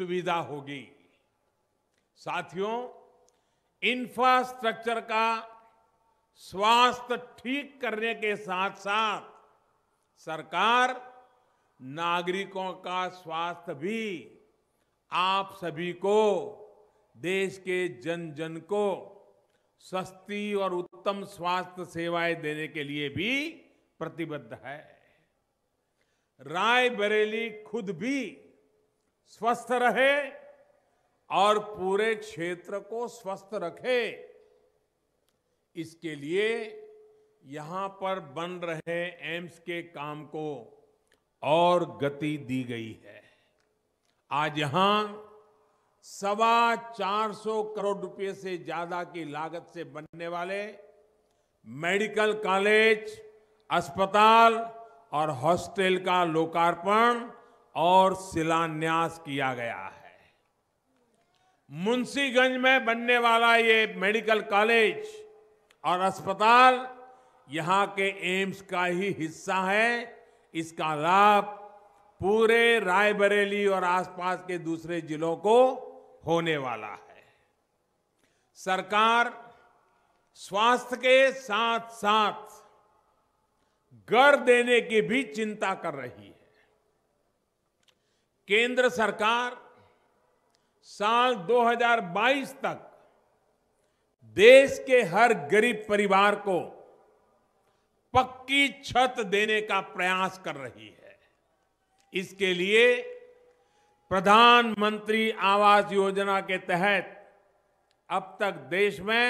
सुविधा होगी साथियों इंफ्रास्ट्रक्चर का स्वास्थ्य ठीक करने के साथ साथ सरकार नागरिकों का स्वास्थ्य भी आप सभी को देश के जन जन को सस्ती और उत्तम स्वास्थ्य सेवाएं देने के लिए भी प्रतिबद्ध है रायबरेली खुद भी स्वस्थ रहे और पूरे क्षेत्र को स्वस्थ रखे इसके लिए यहां पर बन रहे एम्स के काम को और गति दी गई है आज यहां सवा चार सौ करोड़ रुपए से ज्यादा की लागत से बनने वाले मेडिकल कॉलेज अस्पताल और हॉस्टल का लोकार्पण और शिलान्यास किया गया है मुंशीगंज में बनने वाला ये मेडिकल कॉलेज और अस्पताल यहाँ के एम्स का ही हिस्सा है इसका लाभ पूरे रायबरेली और आसपास के दूसरे जिलों को होने वाला है सरकार स्वास्थ्य के साथ साथ घर देने की भी चिंता कर रही है केंद्र सरकार साल 2022 तक देश के हर गरीब परिवार को पक्की छत देने का प्रयास कर रही है इसके लिए प्रधानमंत्री आवास योजना के तहत अब तक देश में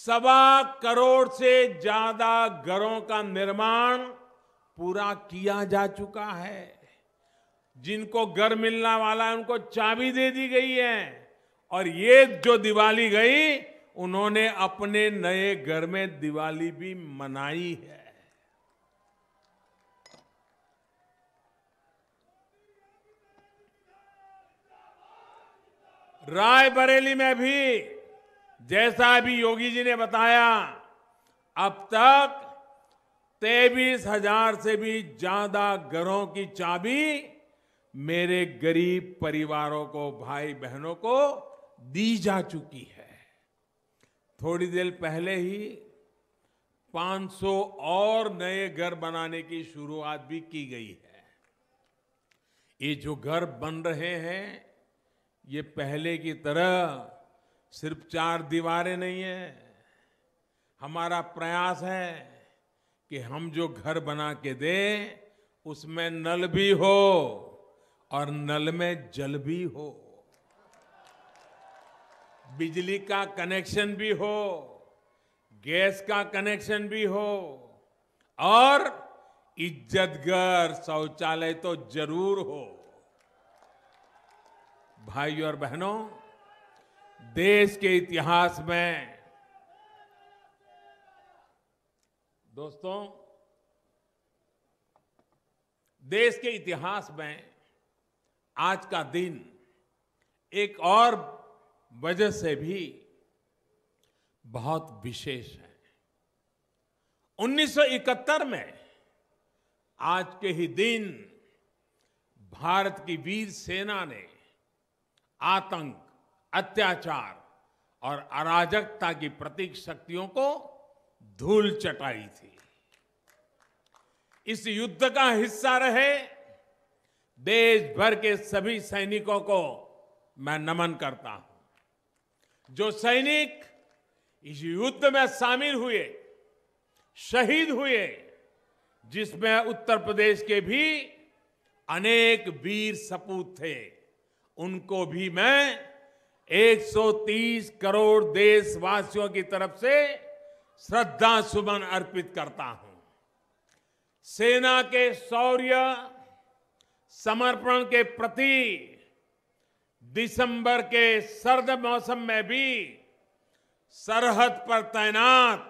सवा करोड़ से ज्यादा घरों का निर्माण पूरा किया जा चुका है जिनको घर मिलना वाला है उनको चाबी दे दी गई है और ये जो दिवाली गई उन्होंने अपने नए घर में दिवाली भी मनाई है रायबरेली में भी जैसा अभी योगी जी ने बताया अब तक तेईस हजार से भी ज्यादा घरों की चाबी मेरे गरीब परिवारों को भाई बहनों को दी जा चुकी है थोड़ी देर पहले ही 500 और नए घर बनाने की शुरुआत भी की गई है ये जो घर बन रहे हैं ये पहले की तरह सिर्फ चार दीवारें नहीं है हमारा प्रयास है कि हम जो घर बना के दें उसमें नल भी हो और नल में जल भी हो बिजली का कनेक्शन भी हो गैस का कनेक्शन भी हो और इज्जतगर शौचालय तो जरूर हो भाइयों और बहनों देश के इतिहास में दोस्तों देश के इतिहास में आज का दिन एक और वजह से भी बहुत विशेष है 1971 में आज के ही दिन भारत की वीर सेना ने आतंक अत्याचार और अराजकता की प्रतीक शक्तियों को धूल चटाई थी इस युद्ध का हिस्सा रहे देश भर के सभी सैनिकों को मैं नमन करता हूं जो सैनिक इस युद्ध में शामिल हुए शहीद हुए जिसमें उत्तर प्रदेश के भी अनेक वीर सपूत थे उनको भी मैं 130 करोड़ देशवासियों की तरफ से श्रद्धा सुमन अर्पित करता हूं सेना के शौर्य समर्पण के प्रति दिसंबर के सर्द मौसम में भी सरहद पर तैनात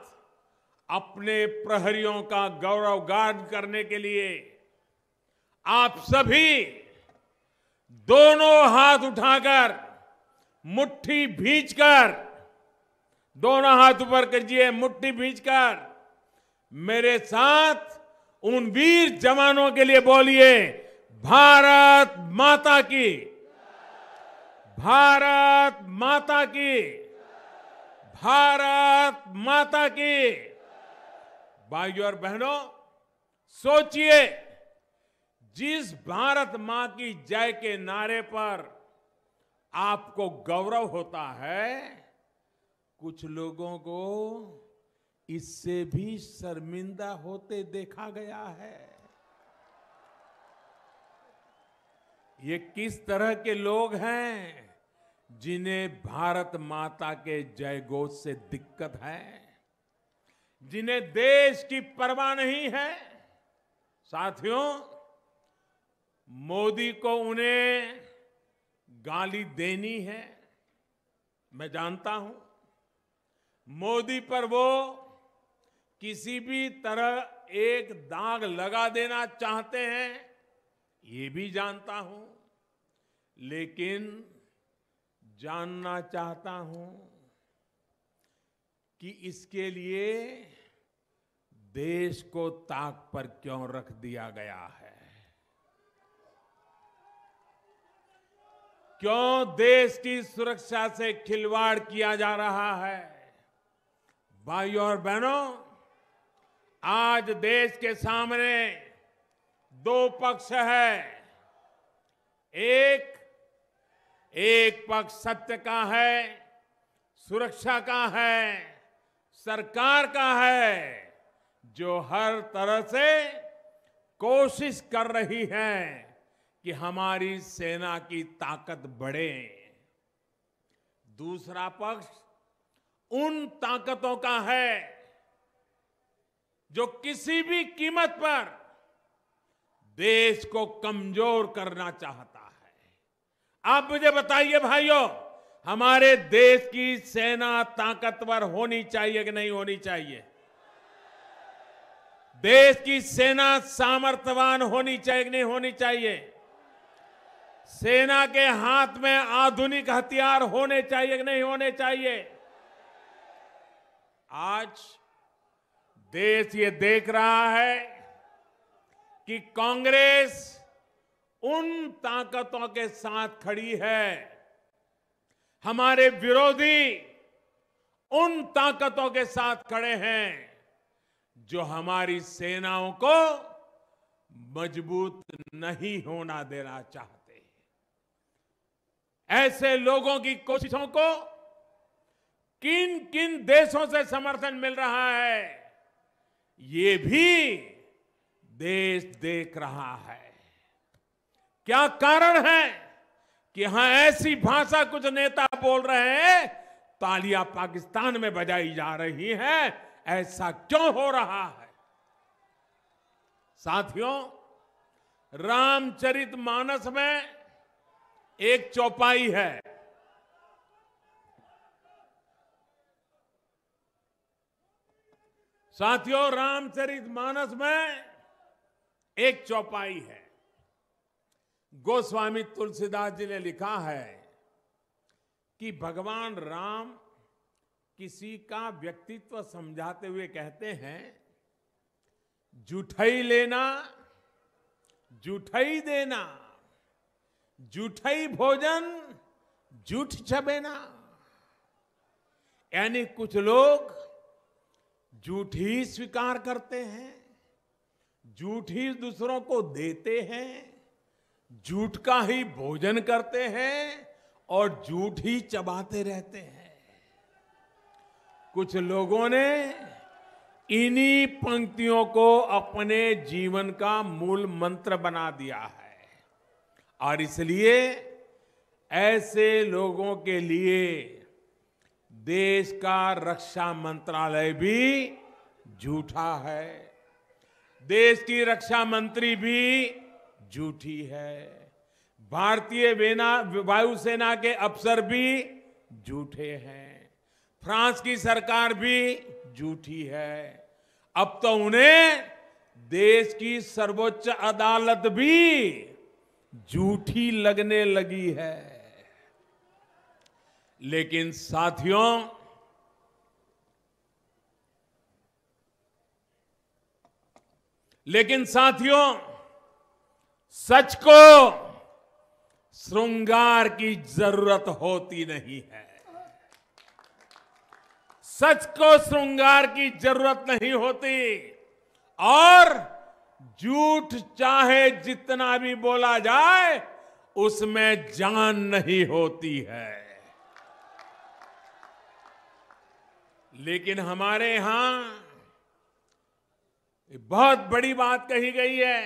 अपने प्रहरियों का गौरव गान करने के लिए आप सभी दोनों हाथ उठाकर मुट्ठी भींचकर दोनों हाथ ऊपर कीजिए मुट्ठी भींचकर मेरे साथ उन वीर जवानों के लिए बोलिए भारत माता की भारत माता की भारत माता की भाइयों और बहनों सोचिए जिस भारत मां की जय के नारे पर आपको गौरव होता है कुछ लोगों को इससे भी शर्मिंदा होते देखा गया है ये किस तरह के लोग हैं जिन्हें भारत माता के जयघोष से दिक्कत है जिन्हें देश की परवाह नहीं है साथियों मोदी को उन्हें गाली देनी है मैं जानता हूं मोदी पर वो किसी भी तरह एक दाग लगा देना चाहते हैं ये भी जानता हूं लेकिन जानना चाहता हूं कि इसके लिए देश को ताक पर क्यों रख दिया गया है क्यों देश की सुरक्षा से खिलवाड़ किया जा रहा है भाइयों और बहनों आज देश के सामने दो पक्ष है एक एक पक्ष सत्य का है सुरक्षा का है सरकार का है जो हर तरह से कोशिश कर रही है कि हमारी सेना की ताकत बढ़े दूसरा पक्ष उन ताकतों का है जो किसी भी कीमत पर देश को कमजोर करना चाहता है आप मुझे बताइए भाइयों हमारे देश की सेना ताकतवर होनी चाहिए कि नहीं होनी चाहिए देश की सेना सामर्थ्यवान होनी चाहिए कि नहीं होनी चाहिए सेना के हाथ में आधुनिक हथियार होने चाहिए कि नहीं होने चाहिए आज देश ये देख रहा है कि कांग्रेस उन ताकतों के साथ खड़ी है हमारे विरोधी उन ताकतों के साथ खड़े हैं जो हमारी सेनाओं को मजबूत नहीं होना देना चाहते ऐसे लोगों की कोशिशों को किन किन देशों से समर्थन मिल रहा है ये भी देश देख रहा है क्या कारण है कि यहां ऐसी भाषा कुछ नेता बोल रहे हैं तालियां पाकिस्तान में बजाई जा रही है ऐसा क्यों हो रहा है साथियों रामचरित मानस में एक चौपाई है साथियों रामचरित मानस में एक चौपाई है गोस्वामी तुलसीदास जी ने लिखा है कि भगवान राम किसी का व्यक्तित्व समझाते हुए कहते हैं जुठई लेना जुठई देना जुठई भोजन जूठ छबेना यानी कुछ लोग झूठ ही स्वीकार करते हैं झूठ ही दूसरों को देते हैं झूठ का ही भोजन करते हैं और झूठ ही चबाते रहते हैं कुछ लोगों ने इन्हीं पंक्तियों को अपने जीवन का मूल मंत्र बना दिया है और इसलिए ऐसे लोगों के लिए देश का रक्षा मंत्रालय भी झूठा है देश की रक्षा मंत्री भी झूठी है भारतीय वायुसेना के अफसर भी झूठे हैं फ्रांस की सरकार भी झूठी है अब तो उन्हें देश की सर्वोच्च अदालत भी झूठी लगने लगी है लेकिन साथियों लेकिन साथियों सच को श्रृंगार की जरूरत होती नहीं है सच को श्रृंगार की जरूरत नहीं होती और झूठ चाहे जितना भी बोला जाए उसमें जान नहीं होती है लेकिन हमारे यहां बहुत बड़ी बात कही गई है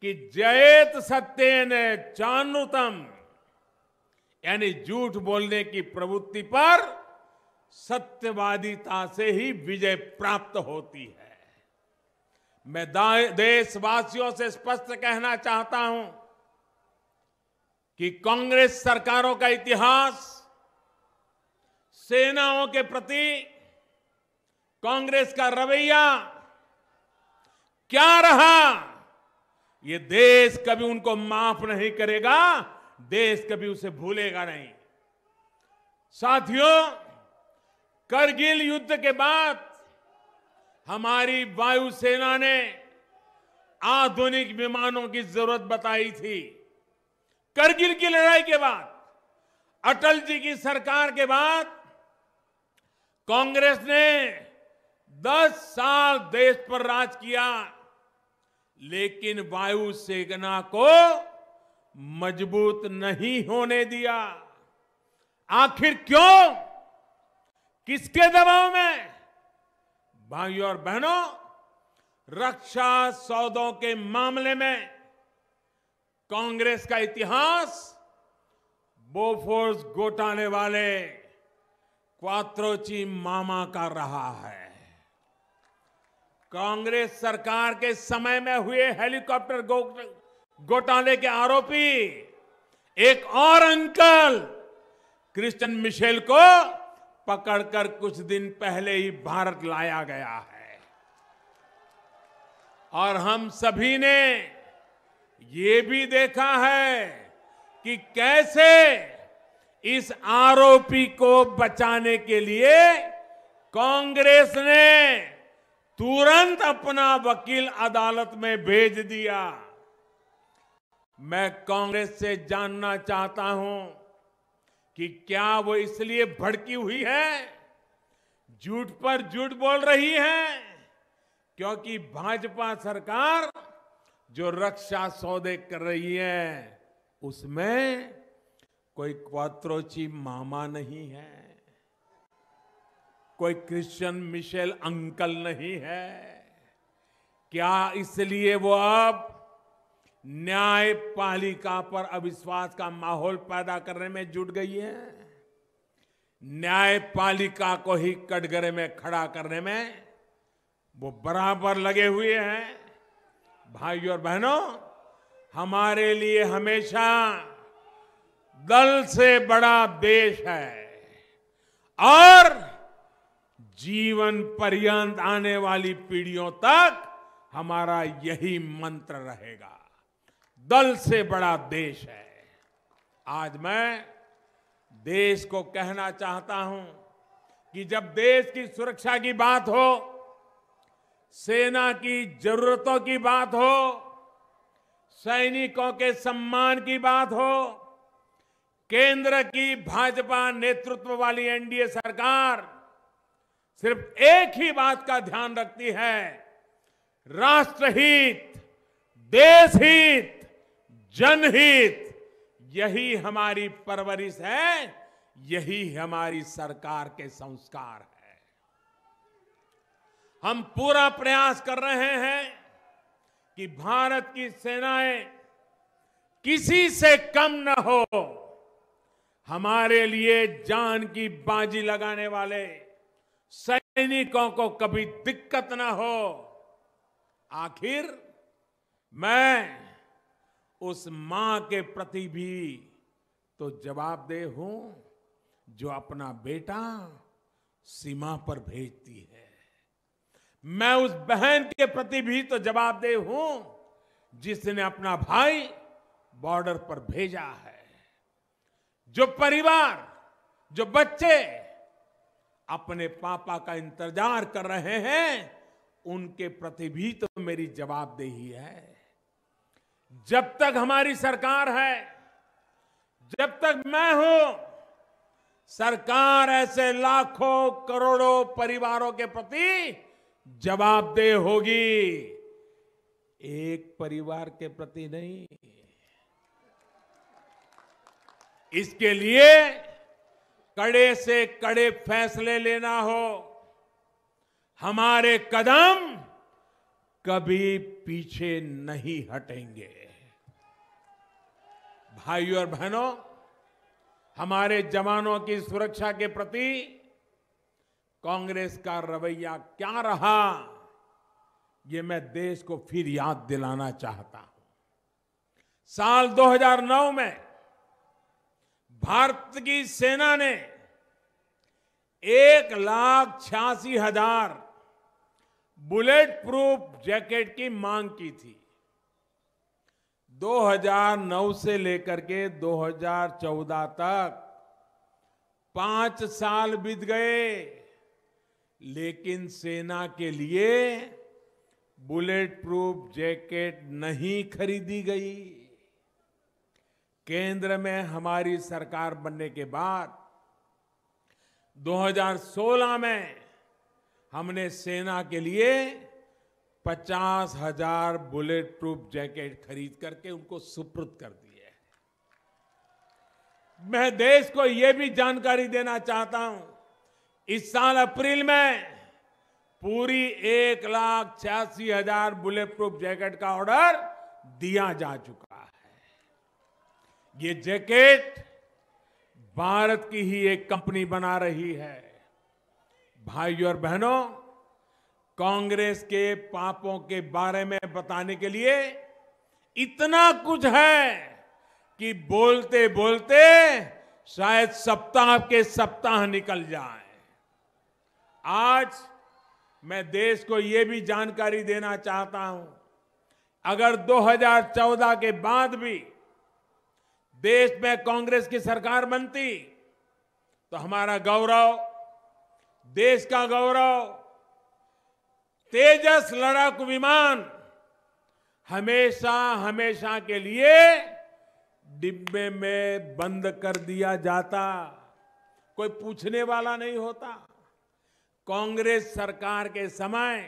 कि जयत सत्य ने चानुतम यानी झूठ बोलने की प्रवृत्ति पर सत्यवादिता से ही विजय प्राप्त होती है मैं देशवासियों से स्पष्ट कहना चाहता हूं कि कांग्रेस सरकारों का इतिहास सेनाओं के प्रति कांग्रेस का रवैया क्या रहा ये देश कभी उनको माफ नहीं करेगा देश कभी उसे भूलेगा नहीं साथियों करगिल युद्ध के बाद हमारी वायुसेना ने आधुनिक विमानों की जरूरत बताई थी करगिल की लड़ाई के बाद अटल जी की सरकार के बाद कांग्रेस ने 10 साल देश पर राज किया लेकिन वायु सेना को मजबूत नहीं होने दिया आखिर क्यों किसके दबाव में भाइयों और बहनों रक्षा सौदों के मामले में कांग्रेस का इतिहास बोफोर्स घोटाने वाले क्वात्रोची मामा का रहा है कांग्रेस सरकार के समय में हुए हेलीकॉप्टर घोटाले के आरोपी एक और अंकल क्रिस्टन मिशेल को पकड़कर कुछ दिन पहले ही भारत लाया गया है और हम सभी ने ये भी देखा है कि कैसे इस आरोपी को बचाने के लिए कांग्रेस ने तुरंत अपना वकील अदालत में भेज दिया मैं कांग्रेस से जानना चाहता हूं कि क्या वो इसलिए भड़की हुई है झूठ पर झूठ बोल रही है क्योंकि भाजपा सरकार जो रक्षा सौदे कर रही है उसमें कोई क्वात्रोची मामा नहीं है कोई क्रिश्चियन मिशेल अंकल नहीं है क्या इसलिए वो अब न्यायपालिका पर अविश्वास का माहौल पैदा करने में जुट गई है न्यायपालिका को ही कटघरे में खड़ा करने में वो बराबर लगे हुए हैं भाई और बहनों हमारे लिए हमेशा दल से बड़ा देश है और जीवन पर्यंत आने वाली पीढ़ियों तक हमारा यही मंत्र रहेगा दल से बड़ा देश है आज मैं देश को कहना चाहता हूं कि जब देश की सुरक्षा की बात हो सेना की जरूरतों की बात हो सैनिकों के सम्मान की बात हो केंद्र की भाजपा नेतृत्व वाली एनडीए सरकार सिर्फ एक ही बात का ध्यान रखती है राष्ट्रहित देश हित जनहित यही हमारी परवरिश है यही हमारी सरकार के संस्कार है हम पूरा प्रयास कर रहे हैं कि भारत की सेनाएं किसी से कम न हो हमारे लिए जान की बाजी लगाने वाले सैनिकों को कभी दिक्कत ना हो आखिर मैं उस मां के प्रति भी तो जवाबदेह हूं जो अपना बेटा सीमा पर भेजती है मैं उस बहन के प्रति भी तो जवाबदेह हूं जिसने अपना भाई बॉर्डर पर भेजा है जो परिवार जो बच्चे अपने पापा का इंतजार कर रहे हैं उनके प्रति भी तो मेरी जवाबदेही है जब तक हमारी सरकार है जब तक मैं हूं सरकार ऐसे लाखों करोड़ों परिवारों के प्रति जवाबदेह होगी एक परिवार के प्रति नहीं इसके लिए कड़े से कड़े फैसले लेना हो हमारे कदम कभी पीछे नहीं हटेंगे भाइयों और बहनों हमारे जवानों की सुरक्षा के प्रति कांग्रेस का रवैया क्या रहा ये मैं देश को फिर याद दिलाना चाहता हूं साल 2009 में भारत की सेना ने एक लाख छियासी हजार बुलेट प्रूफ जैकेट की मांग की थी 2009 से लेकर के 2014 तक पांच साल बीत गए लेकिन सेना के लिए बुलेट प्रूफ जैकेट नहीं खरीदी गई केंद्र में हमारी सरकार बनने के बाद 2016 में हमने सेना के लिए पचास हजार बुलेट प्रूफ जैकेट खरीद करके उनको सुपुर्द कर दिए मैं देश को यह भी जानकारी देना चाहता हूं इस साल अप्रैल में पूरी एक लाख छियासी हजार बुलेट प्रूफ जैकेट का ऑर्डर दिया जा चुका ये जैकेट भारत की ही एक कंपनी बना रही है भाइयों और बहनों कांग्रेस के पापों के बारे में बताने के लिए इतना कुछ है कि बोलते बोलते शायद सप्ताह के सप्ताह निकल जाए आज मैं देश को यह भी जानकारी देना चाहता हूं अगर 2014 के बाद भी देश में कांग्रेस की सरकार बनती तो हमारा गौरव देश का गौरव तेजस लड़ाकू विमान हमेशा हमेशा के लिए डिब्बे में बंद कर दिया जाता कोई पूछने वाला नहीं होता कांग्रेस सरकार के समय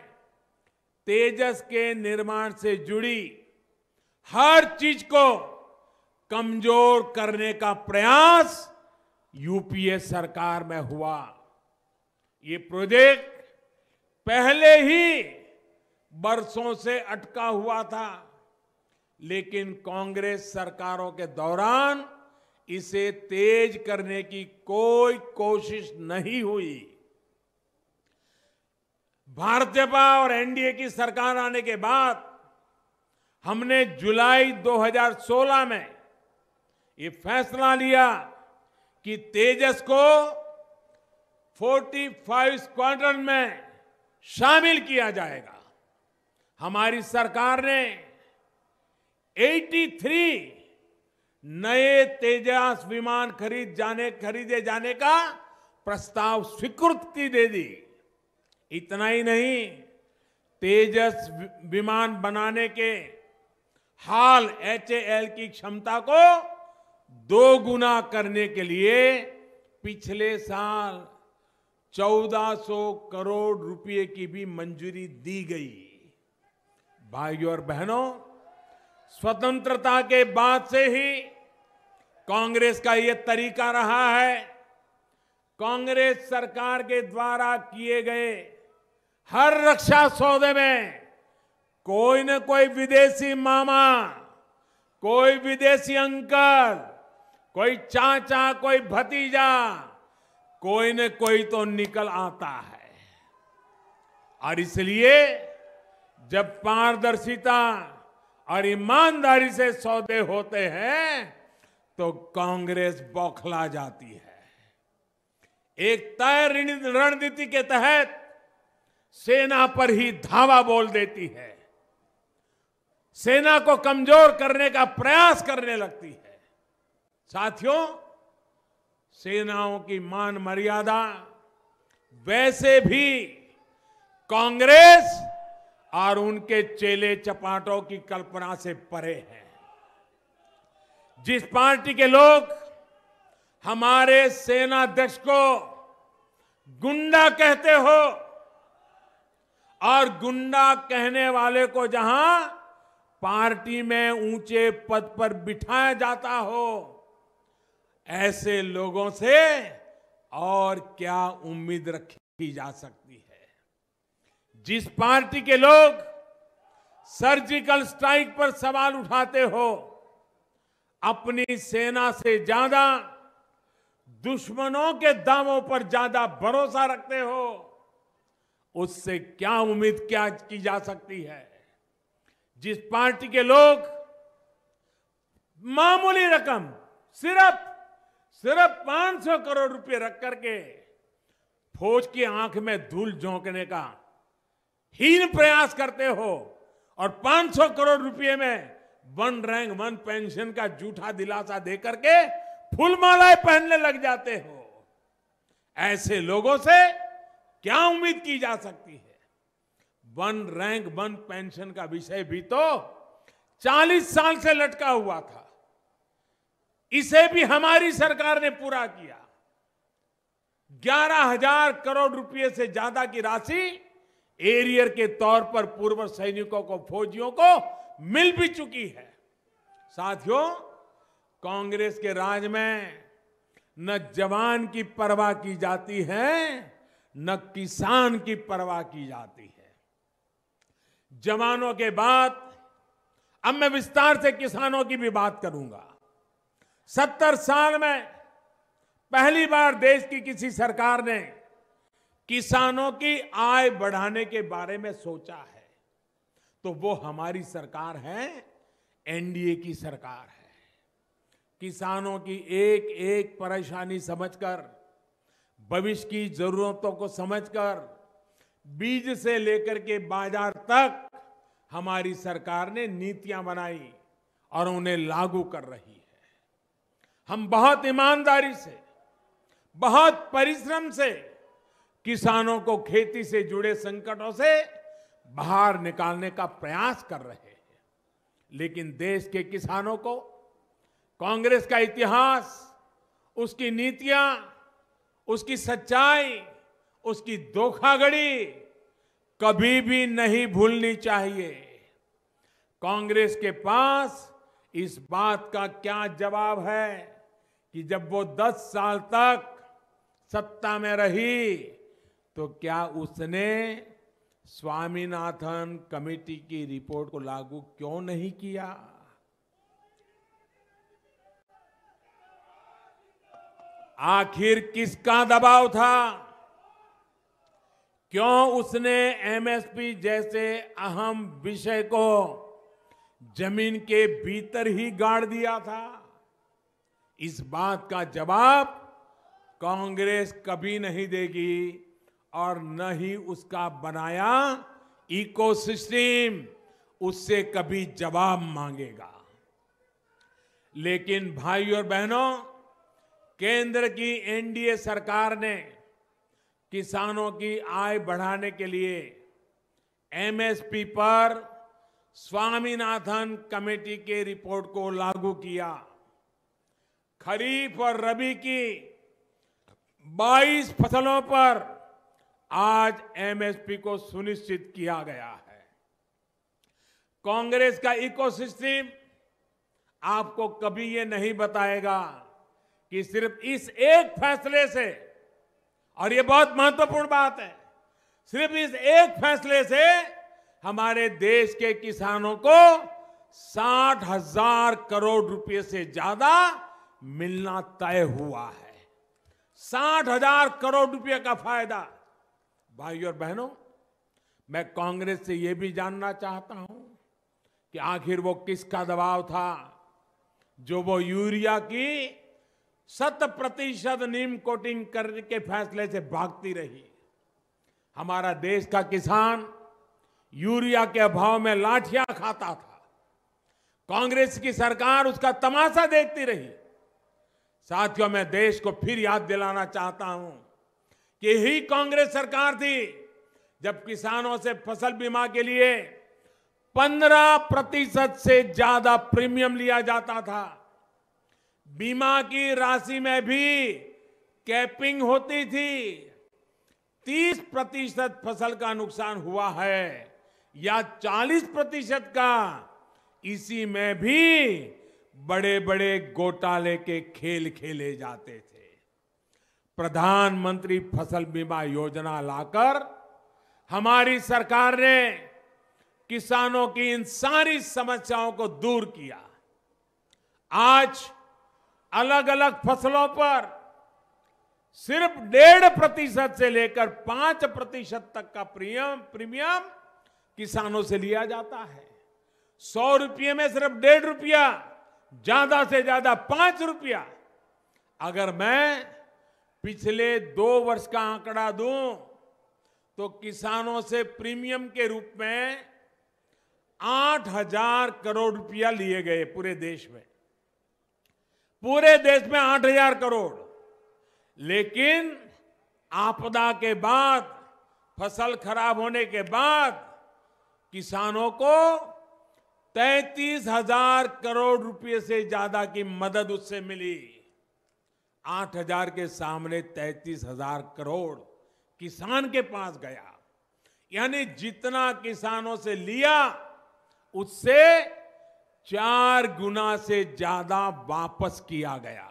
तेजस के निर्माण से जुड़ी हर चीज को कमजोर करने का प्रयास यूपीए सरकार में हुआ ये प्रोजेक्ट पहले ही बरसों से अटका हुआ था लेकिन कांग्रेस सरकारों के दौरान इसे तेज करने की कोई कोशिश नहीं हुई भाजपा और एनडीए की सरकार आने के बाद हमने जुलाई 2016 में ये फैसला लिया कि तेजस को 45 स्क्वाड्रन में शामिल किया जाएगा हमारी सरकार ने 83 नए तेजस विमान खरीद जाने खरीदे जाने का प्रस्ताव स्वीकृत की दे दी इतना ही नहीं तेजस विमान बनाने के हाल एच की क्षमता को दोगुना करने के लिए पिछले साल 1400 करोड़ रुपए की भी मंजूरी दी गई भाइयों और बहनों स्वतंत्रता के बाद से ही कांग्रेस का यह तरीका रहा है कांग्रेस सरकार के द्वारा किए गए हर रक्षा सौदे में कोई न कोई विदेशी मामा कोई विदेशी अंकल कोई चाचा कोई भतीजा कोई न कोई तो निकल आता है और इसलिए जब पारदर्शिता और ईमानदारी से सौदे होते हैं तो कांग्रेस बौखला जाती है एक तय रणनीति के तहत सेना पर ही धावा बोल देती है सेना को कमजोर करने का प्रयास करने लगती है साथियों सेनाओं की मान मर्यादा वैसे भी कांग्रेस और उनके चेले चपाटों की कल्पना से परे है जिस पार्टी के लोग हमारे सेनाध्यक्ष को गुंडा कहते हो और गुंडा कहने वाले को जहां पार्टी में ऊंचे पद पर बिठाया जाता हो ऐसे लोगों से और क्या उम्मीद रखी जा सकती है जिस पार्टी के लोग सर्जिकल स्ट्राइक पर सवाल उठाते हो अपनी सेना से ज्यादा दुश्मनों के दामों पर ज्यादा भरोसा रखते हो उससे क्या उम्मीद क्या की जा सकती है जिस पार्टी के लोग मामूली रकम सिर्फ सिर्फ 500 करोड़ रुपए रख करके फौज की आंख में धूल झोंकने का हीन प्रयास करते हो और 500 करोड़ रुपए में वन रैंक वन पेंशन का जूठा दिलासा दे करके फूलमालाएं मालाएं पहनने लग जाते हो ऐसे लोगों से क्या उम्मीद की जा सकती है वन रैंक वन पेंशन का विषय भी तो 40 साल से लटका हुआ था इसे भी हमारी सरकार ने पूरा किया ग्यारह हजार करोड़ रुपए से ज्यादा की राशि एरियर के तौर पर पूर्व सैनिकों को फौजियों को मिल भी चुकी है साथियों कांग्रेस के राज में न जवान की परवाह की जाती है न किसान की परवाह की जाती है जवानों के बाद अब मैं विस्तार से किसानों की भी बात करूंगा सत्तर साल में पहली बार देश की किसी सरकार ने किसानों की आय बढ़ाने के बारे में सोचा है तो वो हमारी सरकार है एनडीए की सरकार है किसानों की एक एक परेशानी समझकर भविष्य की जरूरतों को समझकर बीज से लेकर के बाजार तक हमारी सरकार ने नीतियां बनाई और उन्हें लागू कर रही है हम बहुत ईमानदारी से बहुत परिश्रम से किसानों को खेती से जुड़े संकटों से बाहर निकालने का प्रयास कर रहे हैं लेकिन देश के किसानों को कांग्रेस का इतिहास उसकी नीतियां उसकी सच्चाई उसकी धोखाघड़ी कभी भी नहीं भूलनी चाहिए कांग्रेस के पास इस बात का क्या जवाब है कि जब वो दस साल तक सत्ता में रही तो क्या उसने स्वामीनाथन कमेटी की रिपोर्ट को लागू क्यों नहीं किया आखिर किसका दबाव था क्यों उसने एमएसपी जैसे अहम विषय को जमीन के भीतर ही गाड़ दिया था इस बात का जवाब कांग्रेस कभी नहीं देगी और न ही उसका बनाया इकोसिस्टम उससे कभी जवाब मांगेगा लेकिन भाई और बहनों केंद्र की एनडीए सरकार ने किसानों की आय बढ़ाने के लिए एमएसपी पर स्वामीनाथन कमेटी के रिपोर्ट को लागू किया खरीफ और रबी की 22 फसलों पर आज एमएसपी को सुनिश्चित किया गया है कांग्रेस का इकोसिस्टम आपको कभी ये नहीं बताएगा कि सिर्फ इस एक फैसले से और ये बहुत महत्वपूर्ण बात है सिर्फ इस एक फैसले से हमारे देश के किसानों को साठ हजार करोड़ रुपए से ज्यादा मिलना तय हुआ है साठ हजार करोड़ रुपए का फायदा भाई और बहनों मैं कांग्रेस से यह भी जानना चाहता हूं कि आखिर वो किसका दबाव था जो वो यूरिया की शत प्रतिशत नीम कोटिंग करने के फैसले से भागती रही हमारा देश का किसान यूरिया के अभाव में लाठियां खाता था कांग्रेस की सरकार उसका तमाशा देखती रही साथियों मैं देश को फिर याद दिलाना चाहता हूं कि यही कांग्रेस सरकार थी जब किसानों से फसल बीमा के लिए 15 प्रतिशत से ज्यादा प्रीमियम लिया जाता था बीमा की राशि में भी कैपिंग होती थी 30 प्रतिशत फसल का नुकसान हुआ है या 40 प्रतिशत का इसी में भी बड़े बड़े घोटाले के खेल खेले जाते थे प्रधानमंत्री फसल बीमा योजना लाकर हमारी सरकार ने किसानों की इन सारी समस्याओं को दूर किया आज अलग अलग फसलों पर सिर्फ डेढ़ प्रतिशत से लेकर पांच प्रतिशत तक का प्रीमियम प्रीमियम किसानों से लिया जाता है सौ रुपये में सिर्फ डेढ़ रुपया ज्यादा से ज्यादा पांच रुपया अगर मैं पिछले दो वर्ष का आंकड़ा दूं तो किसानों से प्रीमियम के रूप में आठ हजार करोड़ रुपया लिए गए पूरे देश में पूरे देश में आठ हजार करोड़ लेकिन आपदा के बाद फसल खराब होने के बाद किसानों को तैतीस हजार करोड़ रुपए से ज्यादा की मदद उससे मिली आठ हजार के सामने तैतीस हजार करोड़ किसान के पास गया यानी जितना किसानों से लिया उससे चार गुना से ज्यादा वापस किया गया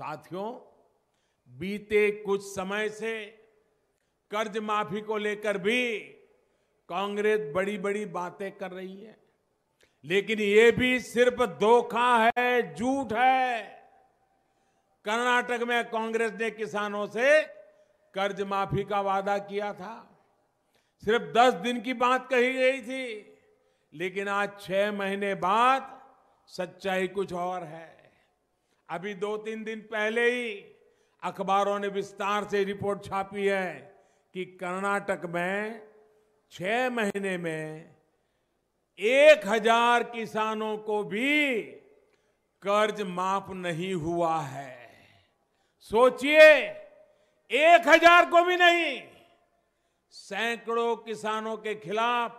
साथियों बीते कुछ समय से कर्ज माफी को लेकर भी कांग्रेस बड़ी बड़ी बातें कर रही है लेकिन ये भी सिर्फ धोखा है झूठ है कर्नाटक में कांग्रेस ने किसानों से कर्ज माफी का वादा किया था सिर्फ दस दिन की बात कही गई थी लेकिन आज छह महीने बाद सच्चाई कुछ और है अभी दो तीन दिन पहले ही अखबारों ने विस्तार से रिपोर्ट छापी है कि कर्नाटक में छह महीने में एक हजार किसानों को भी कर्ज माफ नहीं हुआ है सोचिए एक हजार को भी नहीं सैकड़ों किसानों के खिलाफ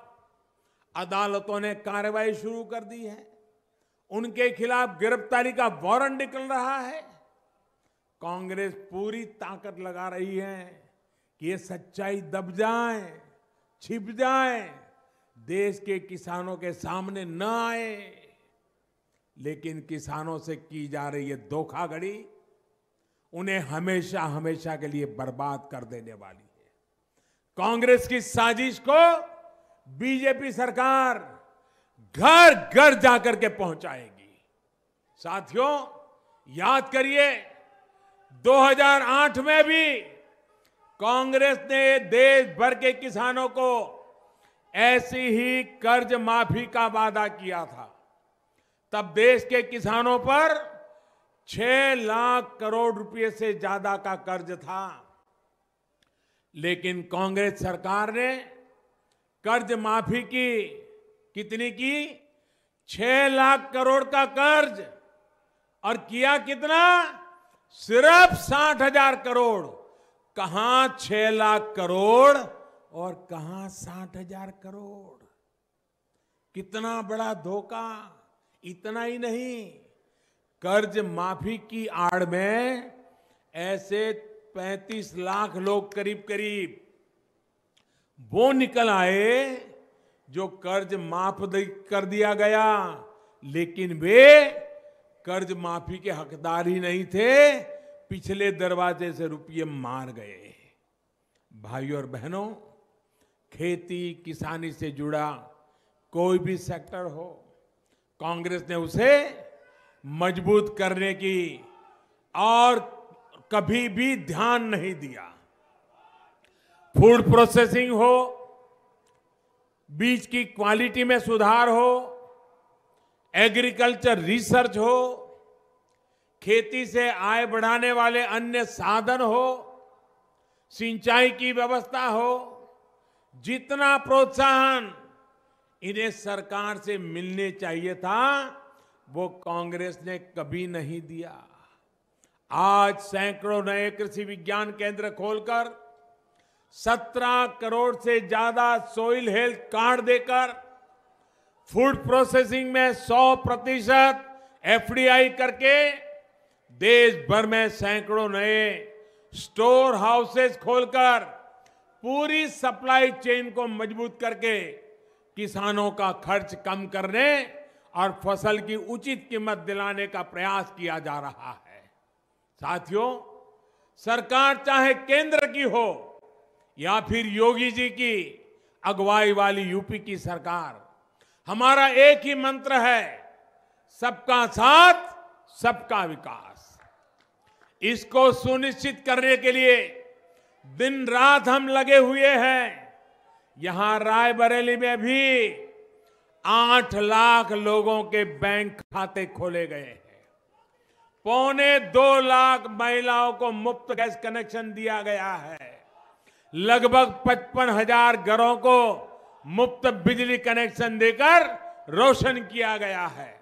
अदालतों ने कार्रवाई शुरू कर दी है उनके खिलाफ गिरफ्तारी का वारंट निकल रहा है कांग्रेस पूरी ताकत लगा रही है कि ये सच्चाई दब जाए छिप जाए देश के किसानों के सामने न आए लेकिन किसानों से की जा रही ये धोखाधड़ी उन्हें हमेशा हमेशा के लिए बर्बाद कर देने वाली है कांग्रेस की साजिश को बीजेपी सरकार घर घर जाकर के पहुंचाएगी साथियों याद करिए 2008 में भी कांग्रेस ने देश भर के किसानों को ऐसी ही कर्ज माफी का वादा किया था तब देश के किसानों पर 6 लाख करोड़ रुपए से ज्यादा का कर्ज था लेकिन कांग्रेस सरकार ने कर्ज माफी की कितनी की 6 लाख करोड़ का कर्ज और किया कितना सिर्फ साठ हजार करोड़ कहा 6 लाख करोड़ और कहा साठ हजार करोड़ कितना बड़ा धोखा इतना ही नहीं कर्ज माफी की आड़ में ऐसे 35 लाख लोग करीब करीब वो निकल आए जो कर्ज माफ कर दिया गया लेकिन वे कर्ज माफी के हकदार ही नहीं थे पिछले दरवाजे से रुपये मार गए भाइयों और बहनों खेती किसानी से जुड़ा कोई भी सेक्टर हो कांग्रेस ने उसे मजबूत करने की और कभी भी ध्यान नहीं दिया फूड प्रोसेसिंग हो बीज की क्वालिटी में सुधार हो एग्रीकल्चर रिसर्च हो खेती से आय बढ़ाने वाले अन्य साधन हो सिंचाई की व्यवस्था हो जितना प्रोत्साहन इन्हें सरकार से मिलने चाहिए था वो कांग्रेस ने कभी नहीं दिया आज सैकड़ों नए कृषि विज्ञान केंद्र खोलकर 17 करोड़ से ज्यादा सोइल हेल्थ कार्ड देकर फूड प्रोसेसिंग में 100 प्रतिशत एफडीआई करके देश भर में सैकड़ों नए स्टोर हाउसेस खोलकर पूरी सप्लाई चेन को मजबूत करके किसानों का खर्च कम करने और फसल की उचित कीमत दिलाने का प्रयास किया जा रहा है साथियों सरकार चाहे केंद्र की हो या फिर योगी जी की अगुवाई वाली यूपी की सरकार हमारा एक ही मंत्र है सबका साथ सबका विकास इसको सुनिश्चित करने के लिए दिन रात हम लगे हुए हैं यहां रायबरेली में भी आठ लाख लोगों के बैंक खाते खोले गए हैं पौने दो लाख महिलाओं को मुफ्त गैस कनेक्शन दिया गया है लगभग पचपन हजार घरों को मुफ्त बिजली कनेक्शन देकर रोशन किया गया है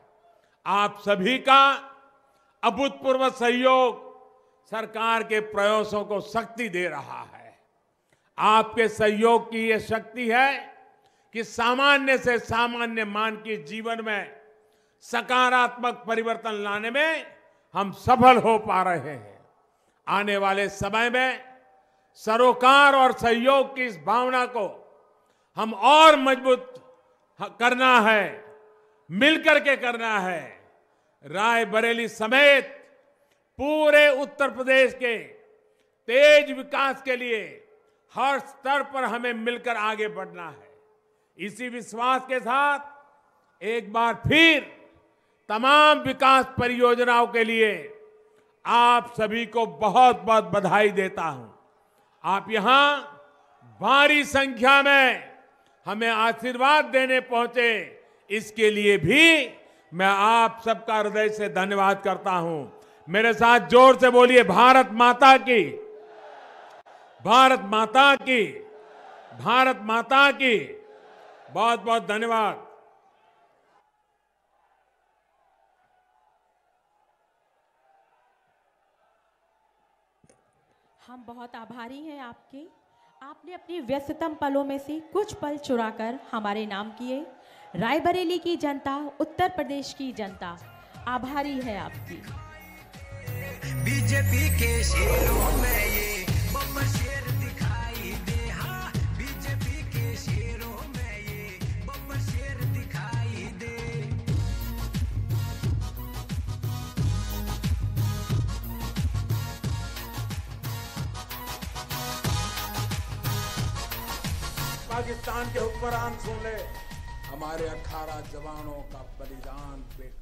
आप सभी का अभूतपूर्व सहयोग सरकार के प्रयासों को शक्ति दे रहा है आपके सहयोग की यह शक्ति है कि सामान्य से सामान्य मान के जीवन में सकारात्मक परिवर्तन लाने में हम सफल हो पा रहे हैं आने वाले समय में सरोकार और सहयोग की इस भावना को हम और मजबूत करना है मिलकर के करना है राय बरेली समेत पूरे उत्तर प्रदेश के तेज विकास के लिए हर स्तर पर हमें मिलकर आगे बढ़ना है इसी विश्वास के साथ एक बार फिर तमाम विकास परियोजनाओं के लिए आप सभी को बहुत बहुत बधाई देता हूं आप यहां भारी संख्या में हमें आशीर्वाद देने पहुंचे इसके लिए भी मैं आप सबका हृदय से धन्यवाद करता हूं मेरे साथ जोर से बोलिए भारत माता की भारत माता की भारत माता की बहुत बहुत धन्यवाद हम बहुत आभारी हैं आपके आपने अपने व्यस्तम पलों में से कुछ पल चुराकर हमारे नाम किए रायबरेली की जनता उत्तर प्रदेश की जनता आभारी है आपकी बीजेपी के शेरों में ये बम शेर दिखाई दे हाँ बीजेपी के शेरों में ये बम शेर दिखाई दे पाकिस्तान के हुक्मरान सुन ले हमारे अठारह जवानों का बलिदान बेटा